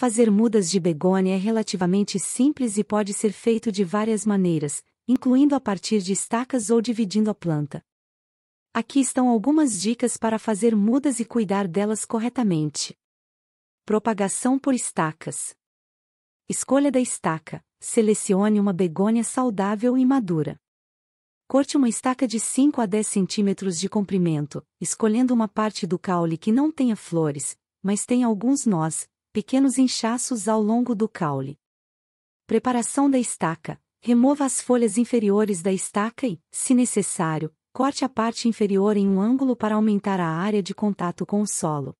Fazer mudas de begônia é relativamente simples e pode ser feito de várias maneiras, incluindo a partir de estacas ou dividindo a planta. Aqui estão algumas dicas para fazer mudas e cuidar delas corretamente. Propagação por estacas. Escolha da estaca. Selecione uma begônia saudável e madura. Corte uma estaca de 5 a 10 centímetros de comprimento, escolhendo uma parte do caule que não tenha flores, mas tenha alguns nós, pequenos inchaços ao longo do caule. Preparação da estaca: remova as folhas inferiores da estaca e, se necessário, corte a parte inferior em um ângulo para aumentar a área de contato com o solo.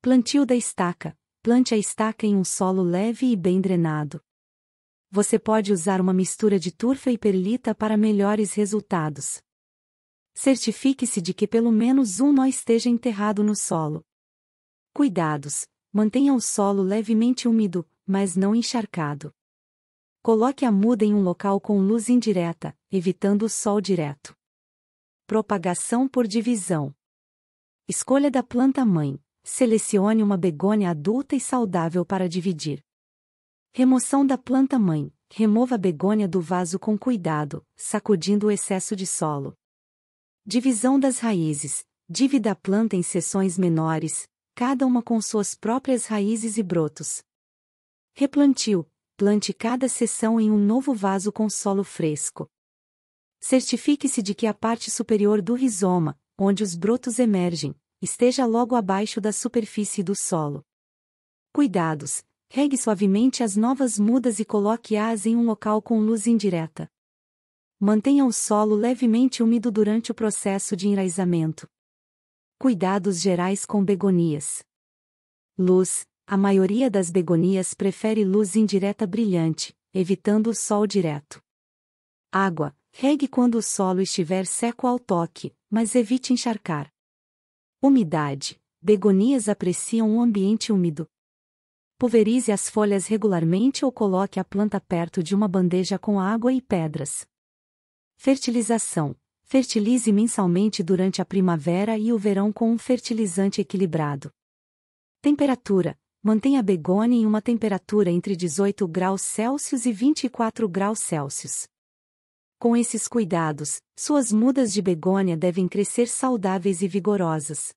Plantio da estaca: plante a estaca em um solo leve e bem drenado. Você pode usar uma mistura de turfa e perlita para melhores resultados. Certifique-se de que pelo menos um nó esteja enterrado no solo. Cuidados: Mantenha o solo levemente úmido, mas não encharcado. Coloque a muda em um local com luz indireta, evitando o sol direto. Propagação por divisão. Escolha da planta mãe. Selecione uma begônia adulta e saudável para dividir. Remoção da planta mãe. Remova a begônia do vaso com cuidado, sacudindo o excesso de solo. Divisão das raízes. Divida a planta em seções menores, cada uma com suas próprias raízes e brotos. Replantio: plante cada seção em um novo vaso com solo fresco. Certifique-se de que a parte superior do rizoma, onde os brotos emergem, esteja logo abaixo da superfície do solo. Cuidados: regue suavemente as novas mudas e coloque-as em um local com luz indireta. Mantenha o solo levemente úmido durante o processo de enraizamento. Cuidados gerais com begonias. Luz: A maioria das begonias prefere luz indireta brilhante, evitando o sol direto. Água: Regue quando o solo estiver seco ao toque, mas evite encharcar. Umidade: Begonias apreciam um ambiente úmido. Pulverize as folhas regularmente ou coloque a planta perto de uma bandeja com água e pedras. Fertilização: Fertilize mensalmente durante a primavera e o verão com um fertilizante equilibrado. Temperatura: Mantenha a begônia em uma temperatura entre 18 graus Celsius e 24 graus Celsius. Com esses cuidados, suas mudas de begônia devem crescer saudáveis e vigorosas.